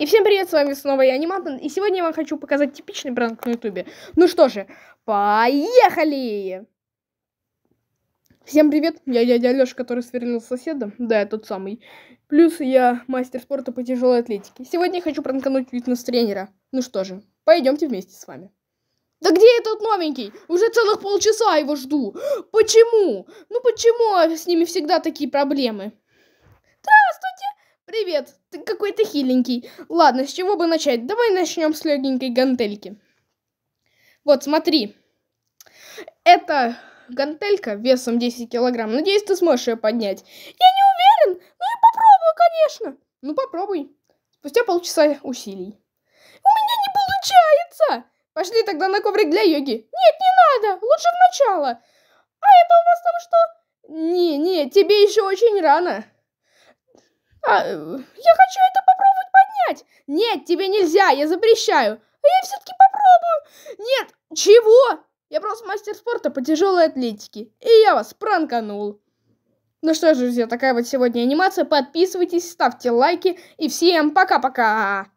И всем привет, с вами снова я, Аниматон, и сегодня я вам хочу показать типичный пранк на ютубе. Ну что же, поехали! Всем привет, я дядя Алёша, который сверлил соседа, да, я тот самый. Плюс я мастер спорта по тяжелой атлетике. Сегодня я хочу пранкануть фитнес-тренера. Ну что же, пойдемте вместе с вами. Да где этот новенький? Уже целых полчаса его жду. Почему? Ну почему с ними всегда такие проблемы? привет! Ты какой-то хиленький. Ладно, с чего бы начать? Давай начнем с легенькой гантельки. Вот, смотри. Это гантелька весом 10 килограмм. Надеюсь, ты сможешь ее поднять. Я не уверен, но я попробую, конечно. Ну, попробуй. Спустя полчаса усилий. У меня не получается! Пошли тогда на коврик для йоги. Нет, не надо, лучше в начало. А это у вас там что? Не, не, тебе еще очень рано. А, э, я хочу это попробовать поднять! Нет, тебе нельзя, я запрещаю! А я все-таки попробую! Нет, чего? Я просто мастер спорта по тяжелой атлетике, и я вас пранканул. Ну что же, друзья, такая вот сегодня анимация. Подписывайтесь, ставьте лайки, и всем пока-пока!